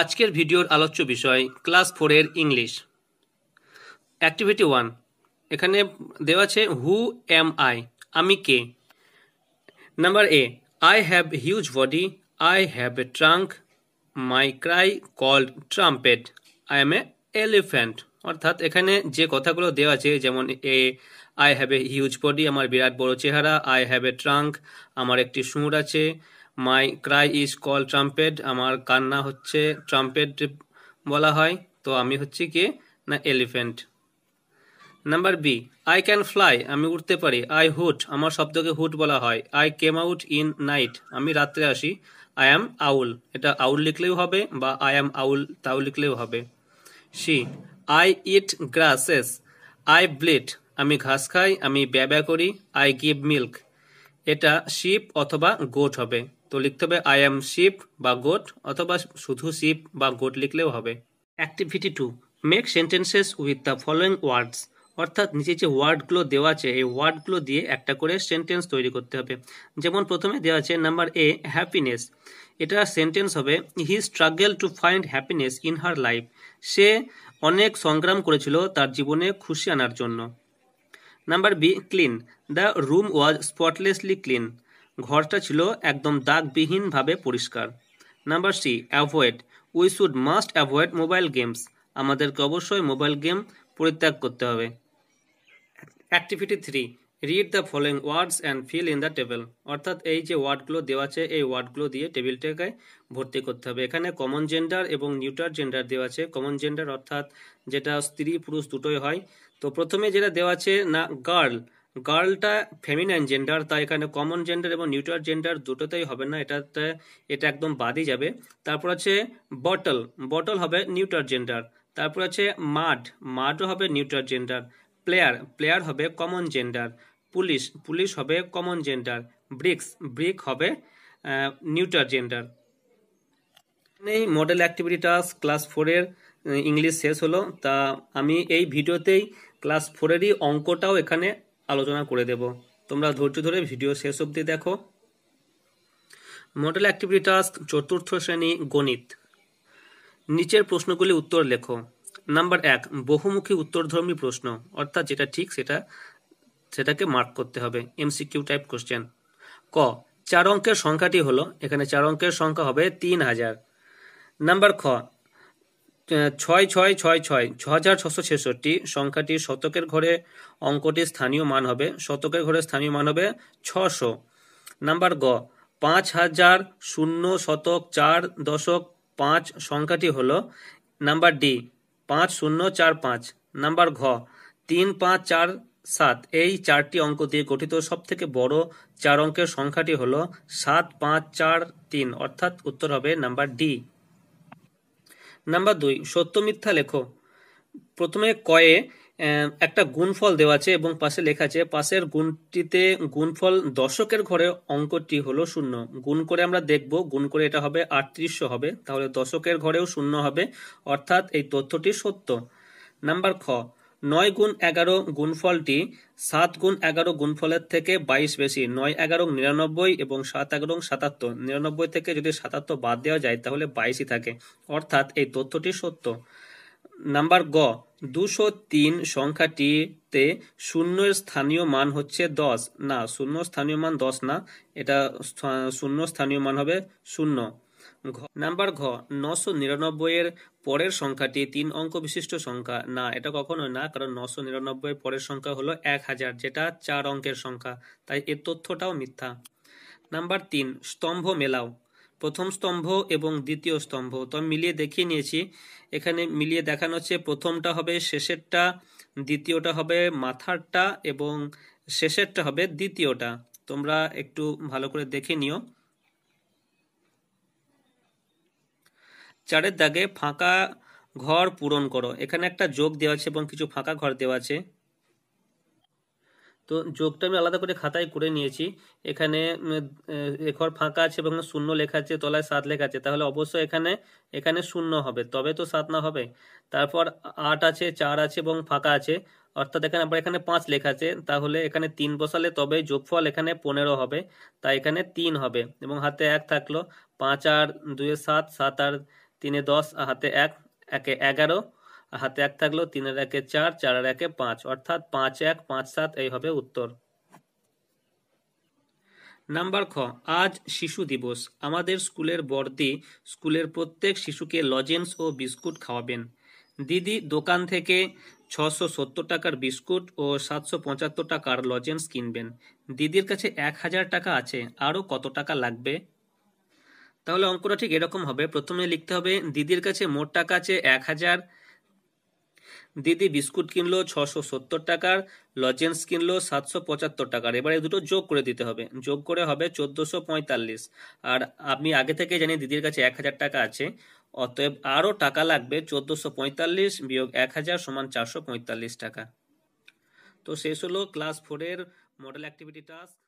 আজকের ভিডিওর আলোচ্য বিষয় ক্লাস ফোরের ইংলিশ অ্যাক্টিভিটি ওয়ান এখানে দেওয়া আছে হু এম আই আমি কে number A I have huge body I have a trunk my cry called trumpet I am a elephant অর্থাৎ এখানে যে কথাগুলো দেওয়া আছে যেমন A I have a huge body আমার বিরাট বড় চেহারা আই হ্যাভ এ ট্রাঙ্ক আমার একটি সুর আছে my cry is call trumpet আমার কান্না হচ্ছে ট্রাম্পেড বলা হয় তো আমি হচ্ছে কি না elephant number B I can fly আমি উঠতে পারি আই হুট আমার শব্দকে হুট বলা হয় I came out in night আমি রাত্রে আসি আই অ্যাম আউল এটা আউল লিখলেও হবে বা আই অ্যাম আউল তাও লিখলেও হবে C I eat grasses I bleat আমি ঘাস খাই আমি ব্যা করি আই গিভ মিল্ক এটা শিপ অথবা গোট হবে তো লিখতে হবে আই এম শিপ বা গোট অথবা শুধু শিপ বা গোট লিখলেও হবে activity two make sentences with the following words অর্থাৎ নিচে যে ওয়ার্ডগুলো দেওয়া আছে এই ওয়ার্ডগুলো দিয়ে একটা করে সেন্টেন্স তৈরি করতে হবে যেমন প্রথমে দেওয়া আছে নাম্বার এ হ্যাপিনেস এটা সেন্টেন্স হবে he struggle to find happiness in her life সে অনেক সংগ্রাম করেছিল তার জীবনে খুশি আনার জন্য number B clean the room was spotlessly clean ঘরটা ছিল একদম দাগবিহীনভাবে পরিষ্কার number C avoid we should must avoid mobile games আমাদেরকে অবশ্যই মোবাইল গেম পরিত্যাগ করতে হবে activity three read the following words and fill in the table অর্থাৎ এই যে ওয়ার্ডগুলো দেওয়া আছে এই ওয়ার্ডগুলো দিয়ে টেবিলটাকে ভর্তি করতে হবে এখানে কমন জেন্ডার এবং নিউটার জেন্ডার দেওয়া আছে কমন জেন্ডার অর্থাৎ যেটা স্ত্রী পুরুষ দুটোই হয় তো প্রথমে যেটা দেওয়া আছে না গার্ল গার্লটা ফেমিনাইন জেন্ডার তাই এখানে কমন জেন্ডার এবং নিউট্রাল জেন্ডার দুটোতেই হবে না এটাতে এটা একদম বাদই যাবে তারপর আছে বটল বটল হবে নিউট্রাল জেন্ডার তারপর আছে মাড মাডও হবে নিউট্রাল জেন্ডার প্লেয়ার প্লেয়ার হবে কমন জেন্ডার পুলিশ পুলিশ হবে কমন জেন্ডার ব্রিক্স ব্রিক হবে নিউট্রাল জেন্ডার এই মডেল অ্যাক্টিভিটি টাস্ক ক্লাস ফোরের ইংলিশ শেষ হলো তা আমি এই ভিডিওতেই ক্লাস ফোরেরই অঙ্কটাও এখানে আলোচনা করে দেব তোমরা ধৈর্য ধরে ভিডিও শেষ অবধি দেখো মডেল অ্যাক্টিভিটি টাস্ক চতুর্থ শ্রেণী গণিত নিচের প্রশ্নগুলি উত্তর লেখো নাম্বার এক বহুমুখী উত্তরধর্মী প্রশ্ন অর্থাৎ যেটা ঠিক সেটা সেটাকে মার্ক করতে হবে এমসিকিউ টাইপ কোশ্চেন ক চার অঙ্কের সংখ্যাটি হলো এখানে চার অঙ্কের সংখ্যা হবে তিন হাজার নাম্বার খ ছয় ছয় ছয় ছয় ছ হাজার ছশো ছেষট্টি সংখ্যাটি শতকের ঘরে অঙ্কটি স্থানীয় মান হবে শতকের ঘরে স্থানীয় মান হবে ছশো নাম্বার গ পাঁচ হাজার শূন্য শতক চার দশক পাঁচ সংখ্যাটি হল নাম্বার ডি পাঁচ শূন্য চার পাঁচ নাম্বার ঘ তিন পাঁচ চার সাত এই চারটি অঙ্ক দিয়ে গঠিত সব থেকে বড় চার অঙ্কের সংখ্যাটি হল সাত পাঁচ চার তিন অর্থাৎ উত্তর হবে নাম্বার ডি নাম্বার দুই সত্য মিথ্যা লেখো প্রথমে কয়ে একটা গুণফল দেওয়া আছে এবং পাশে লেখা আছে পাশের গুণটিতে গুণফল দশকের ঘরে অঙ্কটি হলো শূন্য গুণ করে আমরা দেখব গুণ করে এটা হবে আটত্রিশশো হবে তাহলে দশকের ঘরেও শূন্য হবে অর্থাৎ এই তথ্যটি সত্য নাম্বার খ নয় গুণ এগারো গুণফলটি সাত গুণ এগারো গুণফলের থেকে বাইশ বেশি নয় এগারো নিরানব্বই এবং সাত এগারো সাতাত্তর নিরানব্বই থেকে যদি সাতাত্তর বাদ দেওয়া যায় তাহলে বাইশই থাকে অর্থাৎ এই তথ্যটি সত্য নাম্বার গ দুশো তিন সংখ্যাটিতে শূন্যের স্থানীয় মান হচ্ছে দশ না শূন্য স্থানীয় মান দশ না এটা শূন্য স্থানীয় মান হবে শূন্য নাম্বার ঘ নশো নিরানব্বইয়ের পরের সংখ্যাটি তিন অঙ্ক বিশিষ্ট সংখ্যা না এটা কখনোই না কারণ নশো এর পরের সংখ্যা হলো এক হাজার যেটা চার অঙ্কের সংখ্যা তাই এর তথ্যটাও মিথ্যা নাম্বার তিন স্তম্ভ মেলাও প্রথম স্তম্ভ এবং দ্বিতীয় স্তম্ভ তো আমি মিলিয়ে দেখিয়ে নিয়েছি এখানে মিলিয়ে দেখানো হচ্ছে প্রথমটা হবে শেষেরটা দ্বিতীয়টা হবে মাথারটা এবং শেষেরটা হবে দ্বিতীয়টা তোমরা একটু ভালো করে দেখে নিও চারের দাগে ফাঁকা ঘর পূরণ করো এখানে একটা যোগ দেওয়া আছে এবং কিছু ফাঁকা ঘর দেওয়া আছে তো যোগটা আমি আলাদা করে খাতায় করে নিয়েছি এখানে ঘর ফাঁকা আছে এবং শূন্য লেখা আছে তলায় সাত লেখা আছে তাহলে অবশ্যই এখানে এখানে শূন্য হবে তবে তো সাত না হবে তারপর আট আছে চার আছে এবং ফাঁকা আছে অর্থাৎ এখানে আবার এখানে পাঁচ লেখা আছে তাহলে এখানে তিন বসালে তবে যোগফল এখানে পনেরো হবে তাই এখানে তিন হবে এবং হাতে এক থাকলো পাঁচ আর দুয়ে সাত সাত আর তিনে দশ হাতে এক একে এগারো হাতে এক থাকলো তিনের একে চার চার আর একে পাঁচ অর্থাৎ পাঁচ এক পাঁচ সাত এই হবে উত্তর নাম্বার খ আজ শিশু দিবস আমাদের স্কুলের বর্দি স্কুলের প্রত্যেক শিশুকে লজেন্স ও বিস্কুট খাওয়াবেন দিদি দোকান থেকে ছশো সত্তর টাকার বিস্কুট ও সাতশো পঁচাত্তর টাকার লজেন্স কিনবেন দিদির কাছে এক হাজার টাকা আছে আরও কত টাকা লাগবে তাহলে অঙ্কটা ঠিক এরকম হবে প্রথমে লিখতে হবে দিদির কাছে মোট টাকা আছে এক হাজার দিদি বিস্কুট কিনলো ছশো সত্তর টাকার লজেন্স কিনলো সাতশো পঁচাত্তর টাকার এবারে দুটো যোগ করে দিতে হবে যোগ করে হবে চোদ্দোশো পঁয়তাল্লিশ আর আমি আগে থেকে জানি দিদির কাছে এক হাজার টাকা আছে অতএব আরও টাকা লাগবে চোদ্দোশো পঁয়তাল্লিশ বিয়োগ এক হাজার সমান চারশো পঁয়তাল্লিশ টাকা তো শেষ হলো ক্লাস ফোরের মডেল অ্যাক্টিভিটি টাস্ক